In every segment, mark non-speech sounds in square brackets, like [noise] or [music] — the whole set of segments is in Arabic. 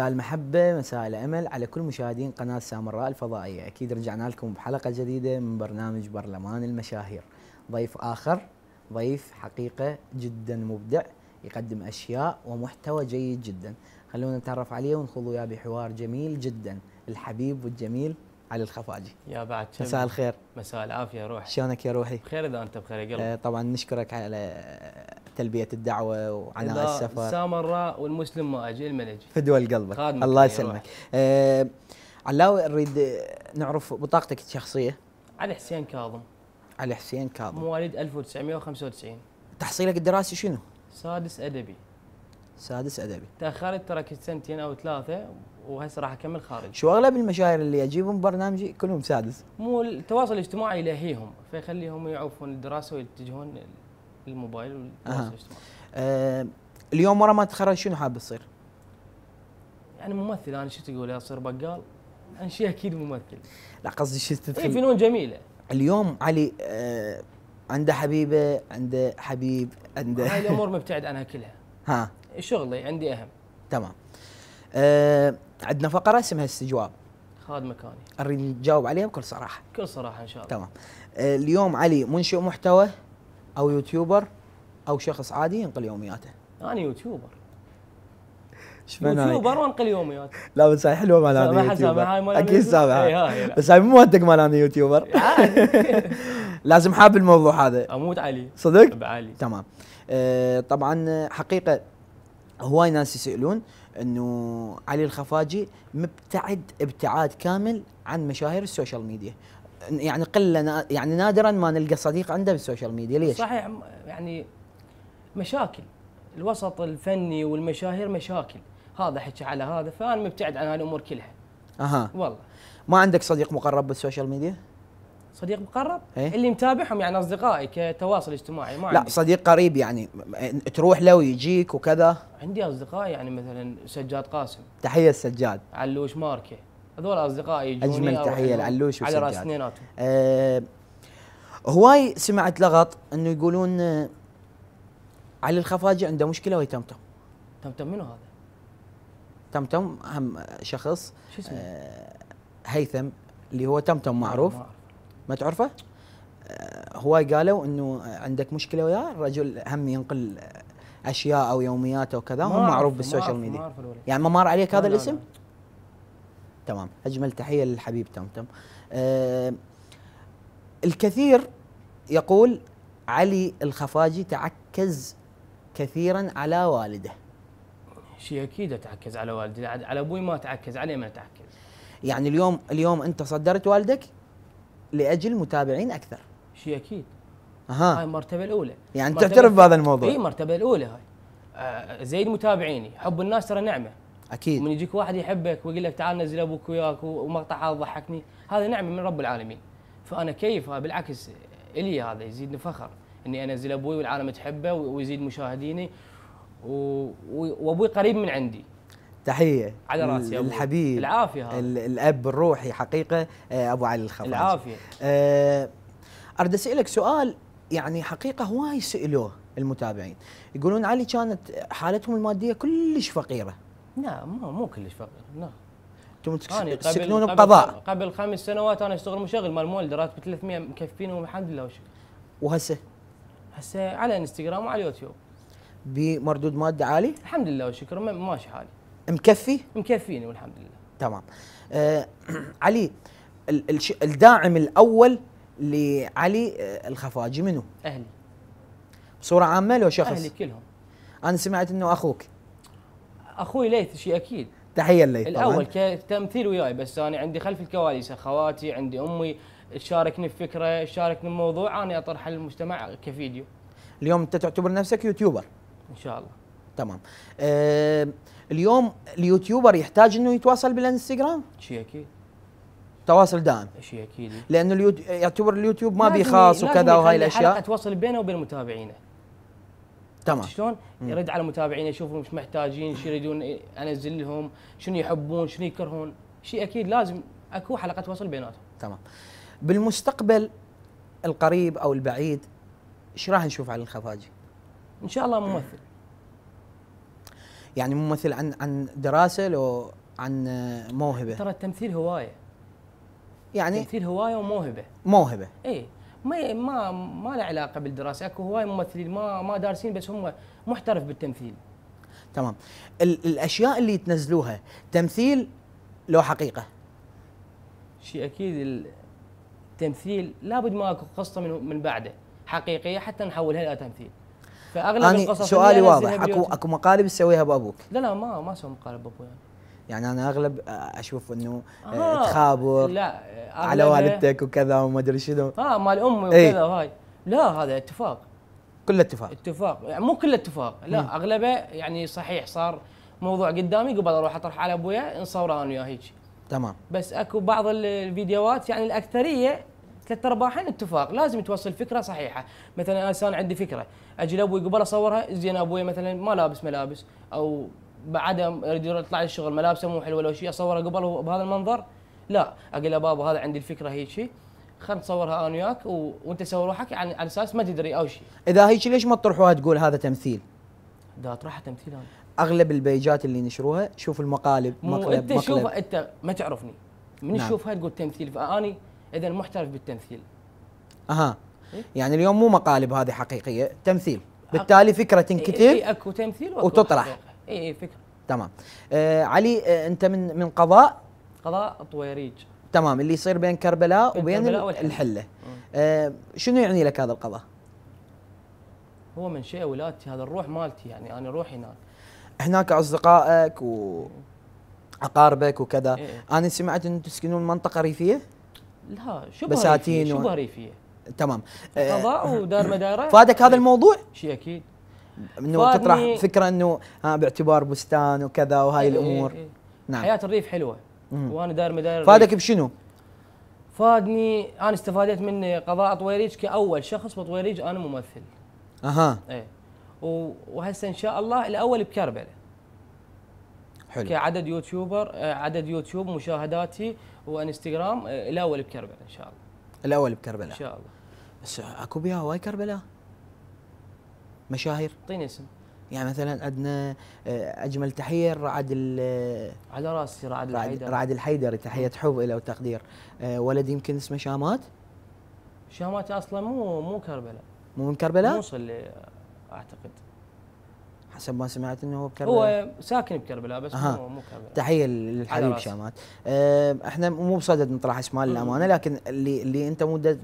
مساء المحبة مساء الأمل على كل مشاهدين قناة سامراء الفضائية أكيد رجعنا لكم بحلقة جديدة من برنامج برلمان المشاهير ضيف آخر ضيف حقيقة جدا مبدع يقدم أشياء ومحتوى جيد جدا خلونا نتعرف عليه ونخوض وياه بحوار جميل جدا الحبيب والجميل علي الخفاجي يا بعد مساء الخير مساء العافية روح شلونك يا روحي بخير إذا أنت بخير يا قلبي آه، طبعا نشكرك على تلبيه الدعوه وعناء السفر سامراء والمسلم ما اجي الملجي دول قلبك الله يعني يسلمك آه علاوي نريد نعرف بطاقتك الشخصيه علي حسين كاظم علي حسين كاظم مواليد 1995 تحصيلك الدراسي شنو؟ سادس ادبي سادس ادبي تاخرت تركت سنتين او ثلاثه وهسه راح اكمل خارج شو اغلب المشاهير اللي اجيبهم برنامجي كلهم سادس مو التواصل الاجتماعي يلهيهم فيخليهم يعوفون الدراسه ويتجهون الموبايل والتواصل الاجتماعي أه. اليوم ورا ما تتخرج شنو حاب تصير؟ يعني ممثل انا شو تقول اصير بقال؟ انا شيء اكيد ممثل لا قصدي شو تدخل إيه، في فنون جميله اليوم علي آه عنده حبيبه عنده حبيب عنده هاي الامور [laughs] مبتعد عنها كلها ها شغلي عندي اهم تمام آه عندنا فقره اسمها استجواب خالد مكاني اريد نجاوب عليها بكل صراحه بكل صراحه ان شاء الله تمام آه اليوم علي منشئ محتوى او يوتيوبر او شخص عادي ينقل يومياته انا يوتيوبر يوتيوبر وانقل يومياته لا بس هاي حلوه مال انا يوتيوبر اكيد سامعها إيه، بس هاي مو منتج مال انا يوتيوبر [laughs] [laughs] لازم حاب الموضوع هذا اموت علي صدق؟ بعلي تمام أه طبعا حقيقه هواي ناس يسالون انه علي الخفاجي مبتعد ابتعاد كامل عن مشاهير السوشيال ميديا يعني قله يعني نادرا ما نلقى صديق عنده بالسوشيال ميديا ليش؟ صحيح يعني مشاكل الوسط الفني والمشاهير مشاكل هذا حكي على هذا فانا مبتعد عن هالامور كلها اها والله ما عندك صديق مقرب بالسوشيال ميديا؟ صديق مقرب؟ إيه؟ اللي متابعهم يعني اصدقائي كتواصل اجتماعي ما لا عندي. صديق قريب يعني تروح له ويجيك وكذا عندي اصدقائي يعني مثلا سجاد قاسم تحيه السجاد علوش ماركه هذول اصدقائي اجمل تحيه لعلوش على راس اثنيناتهم أه هواي سمعت لغط انه يقولون أه علي الخفاجي عنده مشكله ويا تمتم تمتم منو هذا؟ تمتم هم شخص شو اسمه؟ أه هيثم اللي هو تمتم معروف ما, تعرفه؟ تعرفه؟ آه، هواي قالوا انه عندك مشكله وياه الرجل هم ينقل اشياء او يومياته وكذا هو معروف بالسوشيال ميديا يعني ما مار عليك هذا الاسم؟ لا لا. تمام اجمل تحيه للحبيب تمتم آه الكثير يقول علي الخفاجي تعكز كثيرا على والده شيء اكيد اتعكز على والدي على ابوي ما اتعكز عليه ما اتعكز يعني اليوم اليوم انت صدرت والدك لاجل متابعين اكثر شيء اكيد اها هاي المرتبه الاولى يعني تعترف بهذا الموضوع اي المرتبه الاولى هاي آه زيد متابعيني حب الناس ترى نعمه اكيد من يجيك واحد يحبك ويقول لك تعال نزل ابوك وياك ومقطع هذا ضحكني هذا نعمه من رب العالمين فانا كيف بالعكس الي هذا يزيدني فخر اني انزل ابوي والعالم تحبه ويزيد مشاهديني و... وابوي قريب من عندي تحيه على راسي ابو الحبيب العافيه هذا. الاب الروحي حقيقه آه، ابو علي الخفاجي العافيه أه اريد اسالك سؤال يعني حقيقه هواي سالوه المتابعين يقولون علي كانت حالتهم الماديه كلش فقيره لا نعم، مو مو كلش فقير لا نعم. انتم تسكنون بقضاء قبل, قبل خمس سنوات انا اشتغل مشغل مال مولد راتب 300 مكفين والحمد لله وشكرا وهسه؟ هسه على انستغرام وعلى اليوتيوب بمردود مادة عالي؟ الحمد لله وشكرا ماشي حالي مكفي؟ مكفيني والحمد لله تمام آه [clears throat] علي الداعم الاول لعلي آه، الخفاجي منو؟ اهلي بصوره عامه لو شخص؟ اهلي كلهم انا سمعت انه اخوك اخوي ليث شيء اكيد تحيه ليث الاول كتمثيل وياي بس انا عندي خلف الكواليس اخواتي عندي امي تشاركني بفكره تشاركني بموضوع انا اطرحه للمجتمع كفيديو اليوم انت تعتبر نفسك يوتيوبر ان شاء الله تمام آه اليوم اليوتيوبر يحتاج انه يتواصل بالانستغرام شيء اكيد تواصل دائم شيء اكيد لانه اليوتيوب يعتبر اليوتيوب ما بيه خاص وكذا وهاي الاشياء اتواصل بينه وبين متابعينه تمام شلون؟ يرد على المتابعين يشوفهم مش محتاجين شو يريدون انزل لهم شنو يحبون شنو يكرهون شيء اكيد لازم اكو حلقه وصل بيناتهم تمام بالمستقبل القريب او البعيد ايش راح نشوف على الخفاجي؟ ان شاء الله ممثل يعني ممثل عن عن دراسه لو عن موهبه ترى التمثيل هوايه يعني تمثيل هوايه وموهبه موهبه اي ما ما ما له علاقه بالدراسه اكو هواي ممثلين ما ما دارسين بس هم محترف بالتمثيل تمام الاشياء اللي تنزلوها تمثيل لو حقيقه شيء اكيد التمثيل لابد ما اكو قصه من من بعده حقيقيه حتى نحولها الى تمثيل فاغلب القصص سؤالي واضح اكو اكو مقالب تسويها بابوك لا لا ما ما اسوي مقالب بابوي يعني. يعني انا اغلب آه، اشوف انه آه،, آه تخابر لا على والدتك وكذا وما ادري شنو اه مال امي إيه. وكذا وهاي لا هذا اتفاق كله اتفاق اتفاق يعني مو كله اتفاق لا مم. اغلبه يعني صحيح صار موضوع قدامي قبل اروح اطرح على ابويا نصوره انا وياه هيك تمام بس اكو بعض الفيديوهات يعني الاكثريه ثلاث ارباعهن اتفاق لازم توصل فكره صحيحه مثلا انا عندي فكره اجي لابوي قبل اصورها زين ابوي مثلا ما لابس ملابس او بعد يريدون يطلع لي الشغل ملابسه مو حلوه ولا شيء اصوره قبل بهذا المنظر لا اقول له بابا هذا عندي الفكره هيك شيء خلينا نصورها انا وياك و... وانت سوي روحك على, يعني على اساس ما تدري او شيء اذا هيك ليش ما تطرحوها تقول هذا تمثيل؟ دا اطرحها تمثيل انا اغلب البيجات اللي نشروها شوف المقالب مو مقلب انت مقلب. انت ما تعرفني من نعم. تشوفها تقول تمثيل فاني اذا محترف بالتمثيل اها إيه؟ يعني اليوم مو مقالب هذه حقيقيه تمثيل بالتالي فكره تنكتب إيه إيه اكو تمثيل وتطرح اي اي فكره تمام آه علي آه انت من من قضاء قضاء طويريج تمام اللي يصير بين كربلاء بين وبين كربلاء والحلة, الحلة. آه شنو يعني لك هذا القضاء؟ هو من شيء ولادتي هذا الروح مالتي يعني انا روحي هناك هناك اصدقائك و اقاربك وكذا إيه. انا سمعت ان تسكنون منطقه ريفيه لا شو بساتين ريفيه شبه ريفيه تمام آه، قضاء ودار مداره فادك هذا الموضوع؟ شيء اكيد انه تطرح فكره انه ها آه، باعتبار بستان وكذا وهاي إيه, إيه، الامور إيه إيه. نعم حياه الريف حلوه مم. وانا داير مداير فادك بشنو؟ فادني انا استفادت من قضاء طويريج كاول شخص بطويريج انا ممثل اها ايه وهسه ان شاء الله الاول بكربله حلو كعدد يوتيوبر آه، عدد يوتيوب مشاهداتي وانستغرام آه، الاول بكربله ان شاء الله الاول بكربله ان شاء الله بس اكو بيها هواي كربله مشاهير اعطيني اسم يعني مثلا عندنا آه، اجمل تحيه رعد آه، على راسي رعد الحيدري رعد الحيدري تحيه حب له وتقدير آه، ولد يمكن اسمه شامات شامات اصلا مو مو كربلاء مو من كربلاء؟ موصل اعتقد حسب ما سمعت انه هو بكربلاء هو ساكن بكربلاء بس أه. مو كربلاء تحيه للحبيب شامات أه احنا مو بصدد نطرح اسماء للامانه لكن اللي اللي انت مو جاي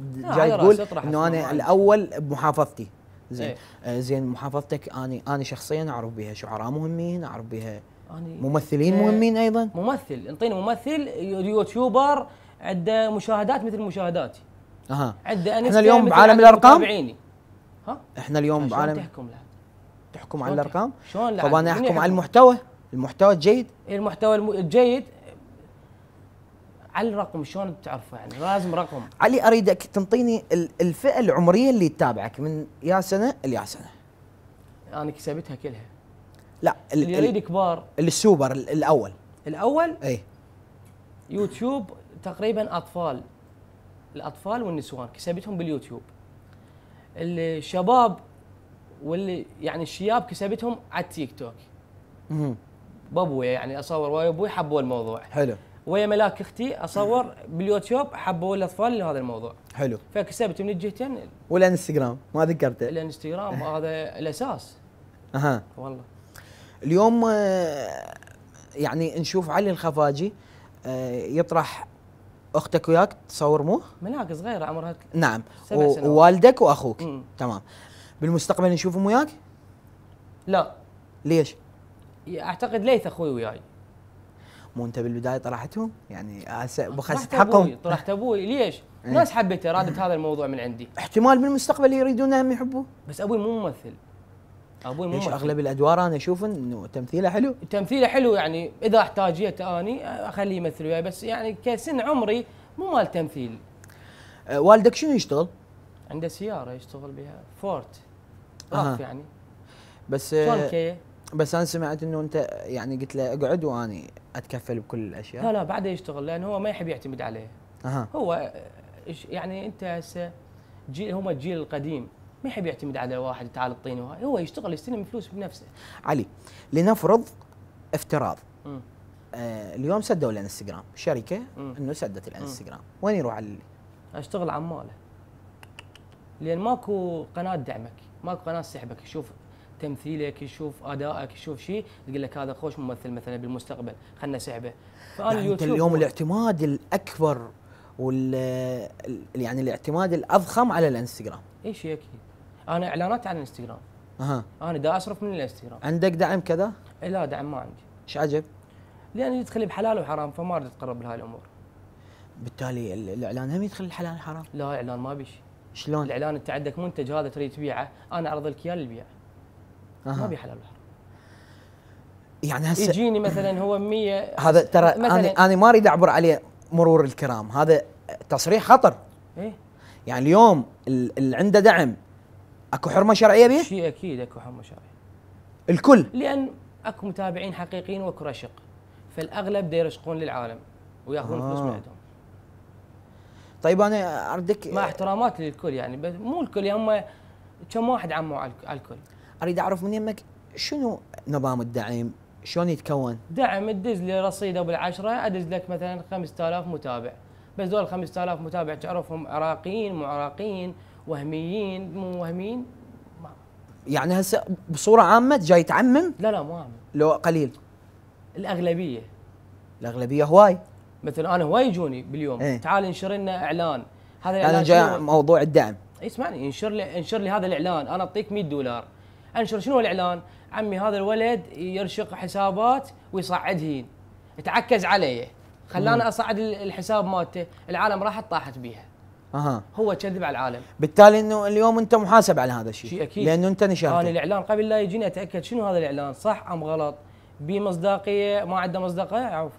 تقول انه انا الاول بمحافظتي زين أي. آه، زين محافظتك اني انا شخصيا اعرف بها شعراء مهمين اعرف بها ممثلين أه مهمين ايضا ممثل انطيني ممثل يوتيوبر عنده مشاهدات مثل مشاهداتي اها عنده احنا اليوم بعالم الارقام ها احنا اليوم بعالم تحكم لها. تحكم على الارقام شلون لا طبعا احكم على المحتوى المحتوى الجيد إيه، المحتوى الجيد على الرقم شلون بتعرفه يعني لازم رقم علي اريدك تنطيني الفئه العمريه اللي تتابعك من يا سنه ليا سنه انا يعني كسبتها كلها لا اللي يريد كبار السوبر الاول الاول اي يوتيوب تقريبا اطفال الاطفال والنسوان كسبتهم باليوتيوب الشباب واللي يعني الشياب كسبتهم على التيك توك بابويا يعني اصور ويا ابوي حبوا الموضوع حلو ويا ملاك اختي اصور باليوتيوب حبوا الاطفال لهذا الموضوع حلو فكسبت من الجهتين والانستغرام ما ذكرته الانستغرام [laughs] هذا الاساس اها والله اليوم آه، يعني نشوف علي الخفاجي آه، يطرح اختك وياك تصور مو؟ ملاك صغيره عمرها نعم ووالدك واخوك مم. تمام بالمستقبل نشوفهم وياك؟ لا ليش؟ اعتقد ليث اخوي وياي مو انت بالبدايه طرحتهم يعني بخس حقهم طرحت ابوي ليش؟ إيه. ناس حبيت ارادت هذا الموضوع من عندي احتمال بالمستقبل هم يحبوه بس ابوي مو ممثل ابوي مو ليش اغلب الادوار انا اشوف انه تمثيله حلو تمثيله حلو يعني اذا احتاجيت اني اخليه يمثل وياي بس يعني كسن عمري مو مال تمثيل أه والدك شنو يشتغل؟ عنده سياره يشتغل بها فورت راف يعني بس أه بس انا سمعت انه انت يعني قلت له اقعد واني اتكفل بكل الاشياء لا لا بعده يشتغل لان هو ما يحب يعتمد عليه أه. هو يعني انت هسه جيل هم الجيل القديم ما يحب يعتمد على واحد تعال اعطيني هو يشتغل يستلم فلوس بنفسه علي لنفرض افتراض آه اليوم سدوا الانستغرام شركه م. انه سدت الانستغرام وين يروح علي اشتغل عماله لان ماكو قناه دعمك ماكو قناه تسحبك شوف تمثيلك يشوف ادائك يشوف شيء يقول لك هذا خوش ممثل مثلا بالمستقبل خلنا سحبه فانا يعني اليوم و... الاعتماد الاكبر وال يعني الاعتماد الاضخم على الانستغرام اي شيء اكيد انا اعلانات على الانستغرام اها انا دا اصرف من الانستغرام عندك دعم كذا؟ لا دعم ما عندي ايش عجب؟ لان يدخل بحلال وحرام فما اريد اتقرب لهاي الامور بالتالي الاعلان هم يدخل الحلال والحرام؟ لا اعلان ما بيش شلون؟ الاعلان انت عندك منتج هذا تريد تبيعه انا اعرض لك اياه للبيع أه. ما حلال وحرام يعني هسه يجيني مثلا هو 100 هذا ترى انا انا ما اريد اعبر عليه مرور الكرام هذا تصريح خطر ايه يعني اليوم اللي عنده دعم اكو حرمه شرعيه به؟ شيء اكيد اكو حرمه شرعيه الكل لان اكو متابعين حقيقيين واكو رشق فالاغلب يرشقون للعالم وياخذون آه. فلوس من عندهم طيب انا اردك مع احترامات للكل يعني بس مو الكل يا يعني اما كم واحد عموا على الكل اريد اعرف من يمك شنو نظام الدعم؟ شلون يتكون؟ دعم تدز لي رصيد ابو العشره ادز لك مثلا 5000 متابع بس دول 5000 متابع تعرفهم عراقيين مو عراقيين وهميين مو وهميين يعني هسه بصوره عامه جاي تعمم؟ لا لا مو عامم لو قليل الاغلبيه الاغلبيه هواي مثلا انا هواي يجوني باليوم ايه؟ تعال انشر لنا اعلان هذا يعني انا جاي موضوع الدعم إيه، اسمعني انشر لي انشر لي هذا الاعلان انا اعطيك 100 دولار انشر شنو الاعلان؟ عمي هذا الولد يرشق حسابات ويصعدهين تعكز علي خلاني اصعد الحساب مالته العالم راحت طاحت بيها اها هو كذب على العالم بالتالي انه اليوم انت محاسب على هذا الشيء شيء اكيد لانه انت نشرته انا الاعلان قبل لا يجيني اتاكد شنو هذا الاعلان صح ام غلط بمصداقيه ما عنده مصداقيه اعوف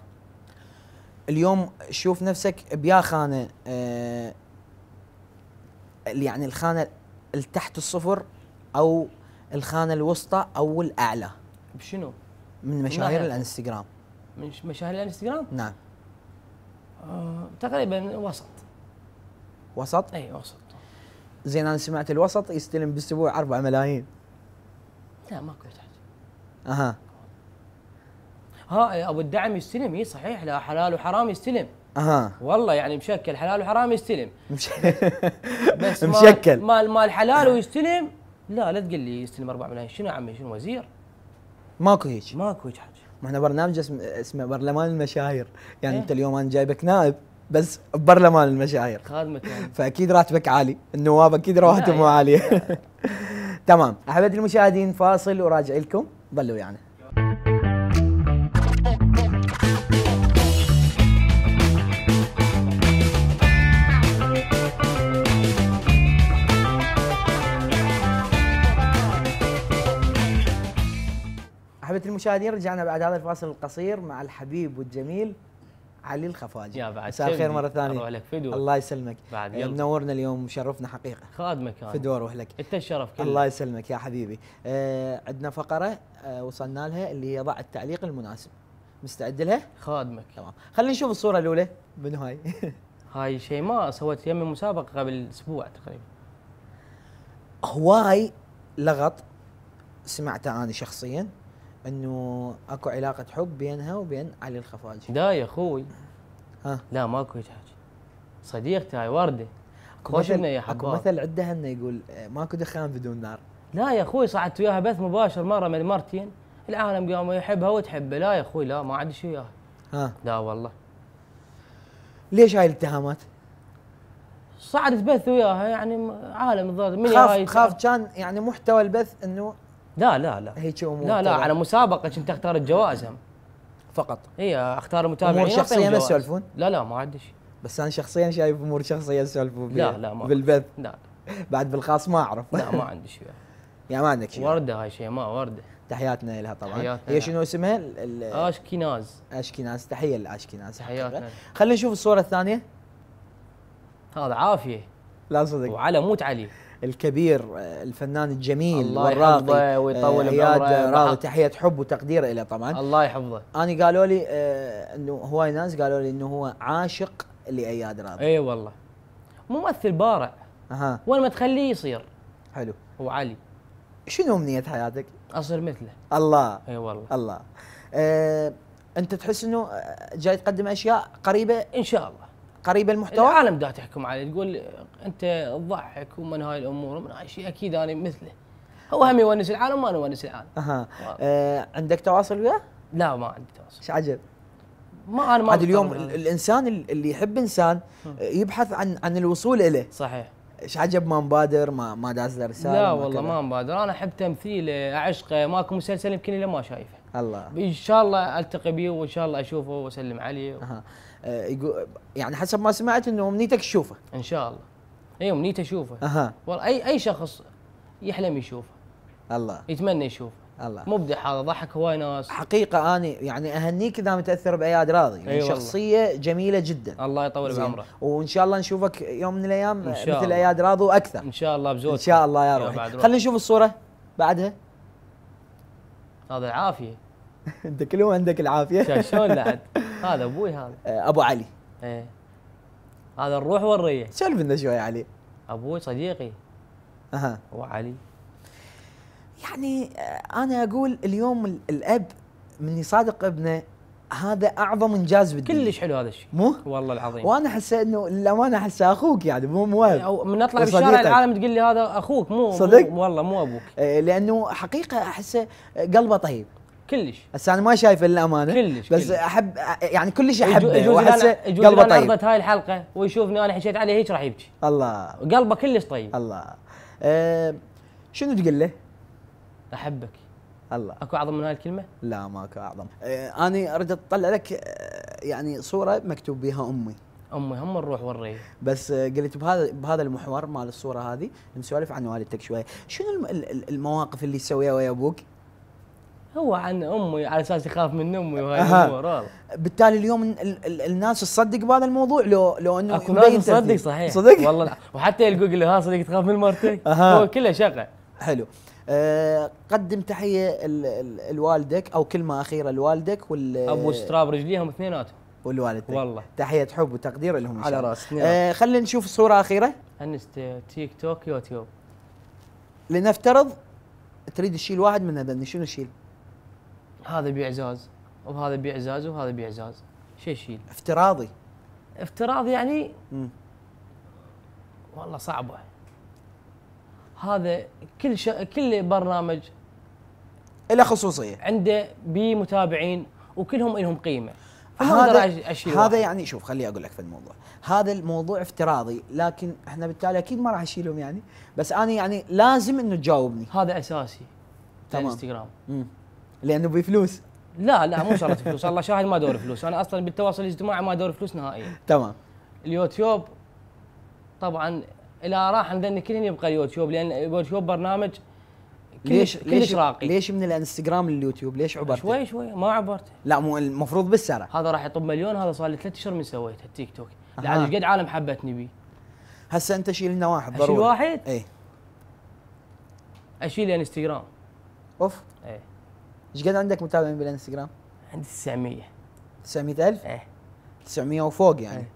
اليوم شوف نفسك بيا خانه آه يعني الخانه اللي تحت الصفر او الخانه الوسطى او الاعلى بشنو؟ من مشاهير الانستغرام من مشاهير الانستغرام؟ نعم آه، تقريبا وسط وسط؟ اي وسط زين انا سمعت الوسط يستلم بالاسبوع 4 ملايين لا ماكو يحتاج اها ها ابو الدعم يستلم اي صحيح لا حلال وحرام يستلم اها والله يعني مشكل حلال وحرام يستلم بس [laughs] مشكل مال مال حلال ويستلم لا لا تقول لي يستلم 4 ملايين شنو عمي شنو وزير ماكو هيك ماكو هيك حاجه ما احنا برنامج اسمه برلمان المشاهير يعني إيه؟ انت اليوم انا جايبك نائب بس برلمان المشاهير خادمة يعني. فاكيد راتبك عالي النواب اكيد رواتبهم عاليه [laughs] تمام احبتي المشاهدين فاصل وراجع لكم ظلوا يعني المشاهدين رجعنا بعد هذا الفاصل القصير مع الحبيب والجميل علي الخفاجي يا بعد مساء الخير مره ثانيه الله لك فدوة الله يسلمك بعد آه، يلا. منورنا اليوم وشرفنا حقيقه خادمك في فدوة اروح لك انت الشرف كله الله يسلمك يا حبيبي آه عندنا فقره آه وصلنا لها اللي هي ضع التعليق المناسب مستعد لها؟ خادمك تمام خلينا نشوف الصوره الاولى من هاي [laughs] هاي شيء ما سويت يمي مسابقه قبل اسبوع تقريبا هواي لغط سمعته انا شخصيا انه اكو علاقه حب بينها وبين علي الخفاجي لا يا اخوي ها لا ماكو حاجه صديقتي هاي ورده خوش مثل يا اكو مثل عندها انه يقول ماكو دخان بدون نار لا يا اخوي صعدت وياها بث مباشر مره من مرتين العالم قاموا يحبها وتحبه لا يا اخوي لا ما عاد شيء وياها ها لا والله ليش هاي الاتهامات؟ صعدت بث وياها يعني عالم الظاهر من خاف خاف كان يعني محتوى البث انه لا لا لا هيك امور لا لا على مسابقه كنت اختار الجوائز فقط اي اختار المتابعين امور شخصيه ما يسولفون؟ لا لا ما عندي شيء بس انا شخصيا شايف امور شخصيه يسولفون لا لا ما بالبث لا بعد بالخاص ما اعرف لا ما عندي شيء [laughs] يعني ما عندك شيء ورده هاي شيء ما ورده تحياتنا لها طبعا تحياتنا هي شنو اسمها؟ اشكيناز اشكيناز تحيه لاشكيناز تحياتنا خلينا نشوف الصوره الثانيه هذا عافيه لا صدق وعلى موت علي الكبير آه، الفنان الجميل الله والراقي آه، ويطول اياد راضي تحيه حب وتقدير له طبعا الله يحفظه انا قالوا لي آه، انه هواي ناس قالوا لي انه هو عاشق لاياد راضي اي والله ممثل بارع اها وين ما تخليه يصير حلو هو علي شنو امنيه حياتك؟ اصير مثله الله اي والله الله أه انت تحس انه جاي تقدم اشياء قريبه ان شاء الله قريبه المحتوى العالم دا تحكم عليه تقول انت تضحك ومن هاي الامور ومن هاي الشيء اكيد انا مثله هو هم يونس العالم وانا يونس العالم اها آه عندك تواصل وياه؟ لا ما عندي تواصل ايش عجب؟ ما انا ما عاد اليوم الانسان اللي يحب انسان آه، يبحث عن عن الوصول اليه صحيح ايش عجب ما مبادر ما ما داز له رساله لا والله ما مبادر انا احب تمثيله اعشقه ماكو مسلسل يمكن الا ما شايفه الله ان شاء الله التقي بيه وان شاء الله اشوفه واسلم عليه و... أه. يعني حسب ما سمعت انه امنيتك تشوفه ان شاء الله اي أيوة، امنيته اشوفه اها والله اي اي شخص يحلم يشوفه الله يتمنى يشوفه الله مبدع هذا ضحك هواي ناس حقيقه اني يعني اهنيك اذا متاثر باياد راضي يعني أيوة شخصيه الله. جميله جدا الله يطول بعمرك وان شاء الله نشوفك يوم من الايام إن مثل الله. اياد راضي واكثر ان شاء الله بزوجك ان شاء الله يا روحي خلينا نشوف الصوره بعدها هذا العافيه [laughs] انت كل يوم عندك العافيه شلون [laughs] لعد هذا ابوي هذا ابو علي ايه هذا الروح والريح سولف لنا شوي علي ابوي صديقي اها وعلي يعني آه، انا اقول اليوم الاب من يصادق ابنه هذا اعظم انجاز بالدنيا كلش حلو هذا الشيء مو والله العظيم وانا احسه انه للامانه احسه اخوك يعني مو مو أو من اطلع بالشارع العالم تقول لي هذا اخوك مو صدق مو والله مو ابوك إيه، لانه حقيقه احسه قلبه طيب كلش بس انا ما شايفه للامانه كلش بس كلش. احب يعني كلش احبه واحسه قلبه طيب عرضت هاي الحلقه ويشوفني انا حكيت عليه هيك راح يبكي الله قلبه كلش طيب الله أه شنو تقول له؟ احبك الله اكو اعظم من هاي الكلمه؟ لا ماكو اعظم أه انا اريد اطلع لك آه، يعني صوره مكتوب بها امي امي هم نروح وريه بس آه، قلت بهذا بهذا المحور مال الصوره هذه نسولف عن والدتك شويه شنو المواقف اللي تسويها ويا ابوك هو عن امي على اساس يخاف من امي وهاي الامور والله بالتالي اليوم ال ال الناس تصدق بهذا الموضوع لو لو انه اكو ناس تصدق صحيح صدق والله وحتى يقول ها صدق تخاف من مرتي هو كله شغل حلو أه قدم تحيه لوالدك او كلمه اخيره لوالدك وال ابو ستراب رجليهم اثنيناتهم والوالد والله تحيه حب وتقدير لهم على راس أه خلينا نشوف صوره اخيره انست تيك توك يوتيوب لنفترض تريد تشيل واحد من هذول شنو تشيل؟ هذا بيعزاز وهذا بيعزاز وهذا بيعزاز شي يشيل؟ افتراضي افتراض يعني مم. والله صعبة هذا كل ش... كل برنامج له خصوصية عنده بي متابعين وكلهم لهم قيمة هذا هذا واحد. يعني شوف خليني اقول لك في الموضوع هذا الموضوع افتراضي لكن احنا بالتالي اكيد ما راح اشيلهم يعني بس انا يعني لازم انه تجاوبني هذا اساسي تمام في الانستغرام لانه بفلوس لا لا مو شرط فلوس الله شاهد ما دور فلوس انا اصلا بالتواصل الاجتماعي ما دور فلوس نهائيا تمام اليوتيوب طبعا الى راح عندنا كلهن يبقى اليوتيوب لان اليوتيوب برنامج ليش ليش راقي ليش من الانستغرام لليوتيوب ليش عبرته؟ شوي شوي ما عبرته لا مو المفروض بالسرعه هذا راح يطب مليون هذا صار لي ثلاث اشهر من سويته التيك توك لعل يعني قد عالم حبتني بي هسه انت شيل لنا واحد ضروري إيه. اشيل واحد؟ اي اشيل الانستغرام اوف اي ايش قد عندك متابعين بالانستغرام؟ عندي 900 900000 ايه 900 وفوق يعني ايه.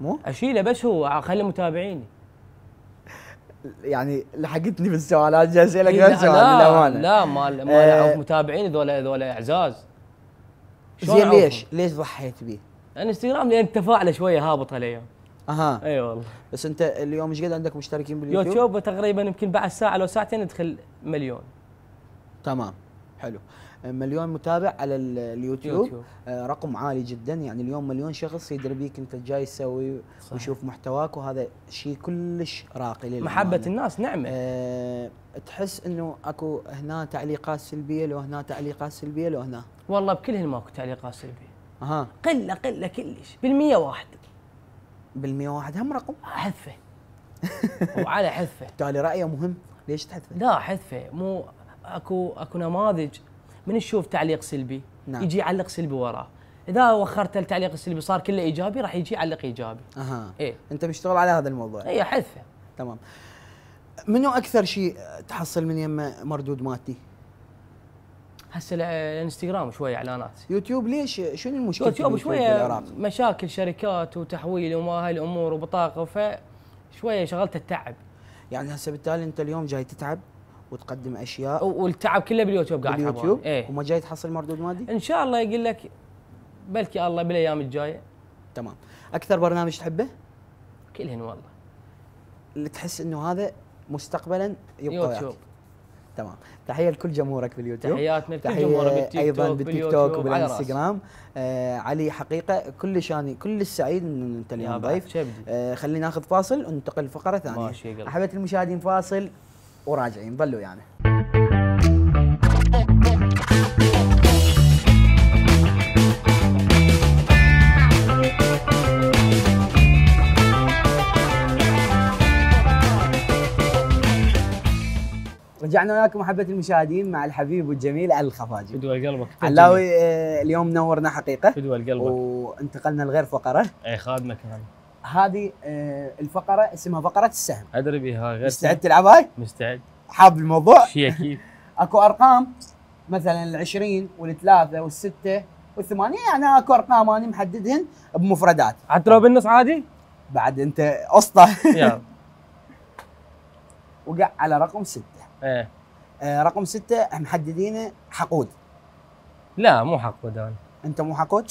مو؟ اشيله بس هو اخلي متابعيني يعني لحقتني بالسؤالات جاي اسالك إيه سؤال للامانه لا ما لا ما آه، اعرف متابعين ذولا ذولا اعزاز زين ليش؟ ليش ضحيت به؟ الانستغرام لان تفاعله شويه هابط هالايام اها اي أيوة والله بس انت اليوم ايش قد عندك مشتركين باليوتيوب؟ يوتيوب تقريبا يمكن بعد ساعه لو ساعتين ندخل مليون تمام حلو آه، مليون متابع على اليوتيوب آه، رقم عالي جدا يعني اليوم مليون شخص يدري بيك انت جاي تسوي ويشوف محتواك وهذا شيء كلش راقي للمعنى. محبه الناس نعمه أه تحس انه اكو هنا تعليقات سلبيه لو هنا تعليقات سلبيه لو هنا والله بكلهن ماكو تعليقات سلبيه اها قله قله كلش بالمية واحد بالمية واحد هم رقم حذفه [laughs] وعلى حذفه بالتالي رايه مهم ليش تحذفه؟ لا حذفه مو اكو اكو نماذج من تشوف تعليق سلبي نعم. يجي يعلق سلبي وراه اذا وخرت التعليق السلبي صار كله ايجابي راح يجي يعلق ايجابي اها إيه؟ انت مشتغل على هذا الموضوع اي حذفه تمام منو اكثر شيء تحصل من يمه مردود مادي؟ هسه الانستغرام شويه اعلانات يوتيوب ليش شنو المشكله يوتيوب شويه مشاكل شركات وتحويل وما هاي الامور وبطاقه ف شويه شغلته التعب يعني هسه بالتالي انت اليوم جاي تتعب وتقدم اشياء والتعب كله باليوتيوب قاعد باليوتيوب إيه؟ وما جاي تحصل مردود مادي ان شاء الله يقول لك بلكي الله بالايام الجايه تمام اكثر برنامج تحبه كلهن والله اللي تحس انه هذا مستقبلا يبقى يوتيوب تمام تحيه لكل جمهورك باليوتيوب تحياتنا لكل جمهورك بالتيك ايضا بالتيك توك وبالانستغرام آه علي حقيقه كل شاني كل السعيد ان انت اليوم ضيف آه خلينا ناخذ فاصل وننتقل لفقره ثانيه احبه المشاهدين فاصل وراجعين ظلوا يعني رجعنا وياكم احبه المشاهدين مع الحبيب والجميل علي الخفاجي فدوى قلبك علاوي اليوم نورنا حقيقه فدوى قلبك وانتقلنا لغير فقره اي خادمك هذا هذه آه، الفقره اسمها فقره السهم ادري بها غير مستعد تلعب هاي؟ مستعد حاب الموضوع؟ شي اكيد [laughs] اكو ارقام مثلا ال 20 وال3 وال6 وال8 يعني اكو ارقام انا محددهن بمفردات لو بالنص عادي؟ بعد انت اسطى [laughs] يلا [laughs] وقع على رقم سته ايه آه، رقم سته محددينه حقود لا مو حقود انا انت مو حقود؟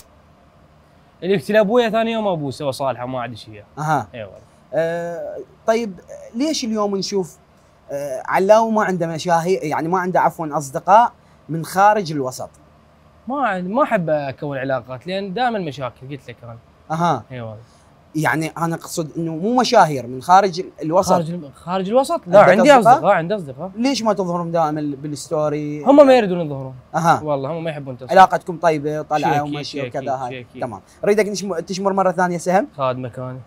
اللي قلت لابويا ثاني يوم ابوه سوى صالحه ما عاد اياه اها اي والله أه طيب ليش اليوم نشوف أه علاوي ما عنده مشاهير يعني ما عنده عفوا اصدقاء من خارج الوسط؟ ما ما احب اكون علاقات لان دائما مشاكل قلت لك انا اها اي والله يعني انا اقصد انه مو مشاهير من خارج الوسط خارج خارج الوسط لا عندي اصدقاء عندي اصدقاء ليش ما تظهرون دائما بالستوري هم ما يريدون يظهرون اها والله هم ما يحبون تصوير علاقتكم طيبه طلعه ومشي وكذا هاي تمام اريدك تشمر مره ثانيه سهم خاد مكاني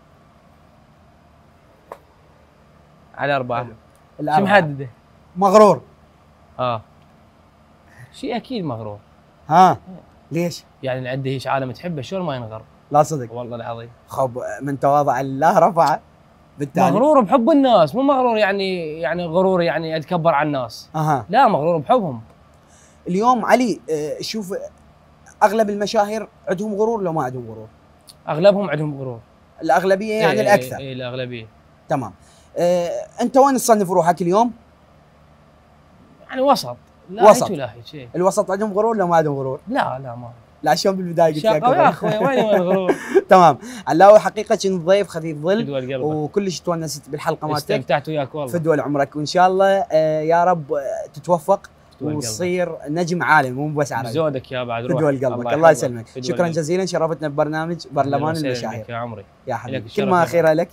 على اربعه شو محدده؟ مغرور اه شيء اكيد مغرور ها ليش؟ يعني عنده هيك عالم تحبه شلون ما ينغر؟ لا صدق والله العظيم خب من تواضع الله رفعه بالتالي مغرور بحب الناس مو مغرور يعني يعني غرور يعني اتكبر على الناس أها. لا مغرور بحبهم اليوم علي آه، شوف اغلب المشاهير عندهم غرور لو ما عندهم غرور اغلبهم عندهم غرور الاغلبيه يعني إيه الاكثر اي الاغلبيه تمام إيه انت وين تصنف روحك اليوم؟ يعني وسط لا وسط لا هيك إيه. الوسط عندهم غرور لو ما عندهم غرور؟ لا لا ما لا شلون بالبدايه قلت لك يا اخوي وين وين [laughs] تمام علاوي حقيقه شنو ضيف خفيف ظل وكلش تونست بالحلقه مالتك استمتعت وياك والله فدوى لعمرك وان شاء الله آه، يا رب آه، تتوفق وتصير نجم عالم مو بس عربي زودك يا بعد روح فدوى قلبك الله, يسلمك شكرا جزيلا شرفتنا ببرنامج برلمان المشاهير يا عمري يا حبيبي كلمه اخيره لك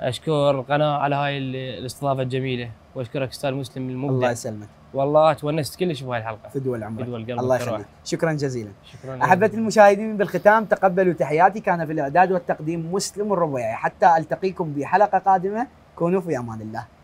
اشكر القناه على هاي الاستضافه الجميله واشكرك استاذ مسلم المبدع الله يسلمك والله تونست كلش بهالحلقه في دول عمرك دول قلبك الله يخليك شكرا جزيلا شكرا احبتي المشاهدين بالختام تقبلوا تحياتي كان في الاعداد والتقديم مسلم الربيعي حتى التقيكم بحلقه قادمه كونوا في امان الله